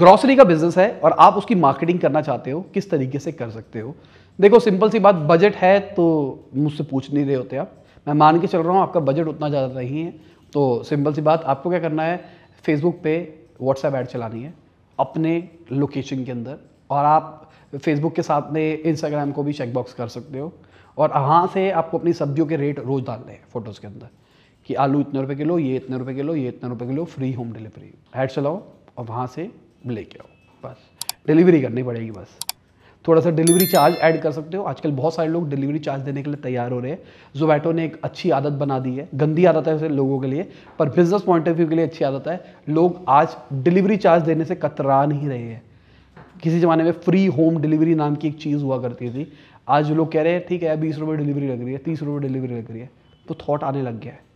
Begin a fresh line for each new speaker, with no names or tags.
grocery का business है और आप उसकी मार्केटिंग करना चाहते हो किस तरीके से कर सकते हो देखो सिंपल सी बात बजट है तो मुझसे पूछ नहीं रहे होते आप मैं मान के चल रहा हूँ आपका बजट उतना ज़्यादा नहीं है तो सिंपल सी बात आपको क्या करना है फेसबुक पे व्हाट्सएप ऐड चलानी है अपने लोकेशन के अंदर और आप फेसबुक के साथ में इंस्टाग्राम को भी चेकबॉक्स कर सकते हो और वहाँ से आपको अपनी सब्जियों के रेट रोज़ डालने हैं फ़ोटोज़ के अंदर कि आलू इतने रुपए किलो ये इतने रुपए किलो ये इतने रुपए kilo free home delivery ad चलाओ और वहाँ से लेके आओ बस डिलीवरी करनी पड़ेगी बस थोड़ा सा डिलीवरी चार्ज ऐड कर सकते हो आजकल बहुत सारे लोग डिलीवरी चार्ज देने के लिए तैयार हो रहे हैं जोमेटो ने एक अच्छी आदत बना दी है गंदी आदत है उसे लोगों के लिए पर बिजनेस पॉइंट ऑफ व्यू के लिए अच्छी आदत है लोग आज डिलीवरी चार्ज देने से कतरा नहीं रहे हैं किसी ज़माने में फ्री होम डिलीवरी नाम की एक चीज़ हुआ करती थी आज लोग कह रहे हैं ठीक है बीस रुपये डिलीवरी लग रही है तीस रुपये डिलीवरी लग रही है तो थॉट आने लग गया है